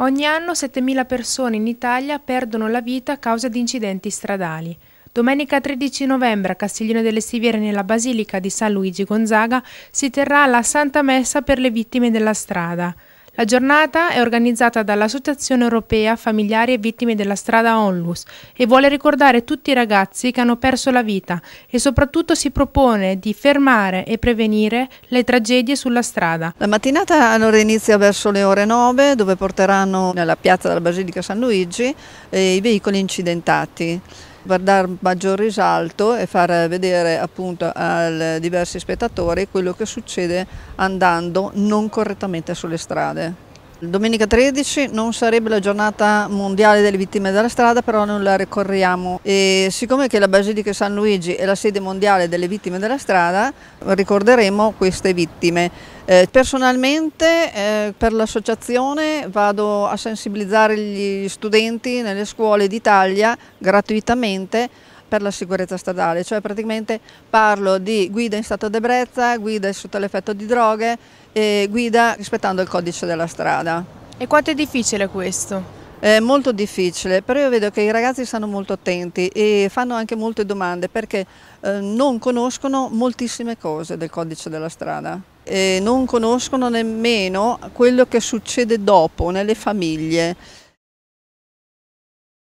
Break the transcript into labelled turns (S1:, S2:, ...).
S1: Ogni anno 7.000 persone in Italia perdono la vita a causa di incidenti stradali. Domenica 13 novembre a Castiglione delle Stiviere nella Basilica di San Luigi Gonzaga si terrà la Santa Messa per le vittime della strada. La giornata è organizzata dall'Associazione Europea Familiari e Vittime della Strada Onlus e vuole ricordare tutti i ragazzi che hanno perso la vita e soprattutto si propone di fermare e prevenire le tragedie sulla strada. La mattinata allora
S2: inizia verso le ore 9 dove porteranno nella piazza della Basilica San Luigi eh, i veicoli incidentati per dar maggior risalto e far vedere appunto ai diversi spettatori quello che succede andando non correttamente sulle strade. Domenica 13 non sarebbe la giornata mondiale delle vittime della strada, però non la ricorriamo e siccome che la Basilica San Luigi è la sede mondiale delle vittime della strada, ricorderemo queste vittime. Eh, personalmente eh, per l'associazione vado a sensibilizzare gli studenti nelle scuole d'Italia gratuitamente per la sicurezza stradale, cioè praticamente parlo di guida in stato d'ebbrezza, guida sotto l'effetto di droghe e guida rispettando il codice della strada. E quanto è difficile questo? È molto difficile, però io vedo che i ragazzi stanno molto attenti e fanno anche molte domande perché eh, non conoscono moltissime cose del codice della strada e non conoscono nemmeno quello che succede dopo nelle famiglie.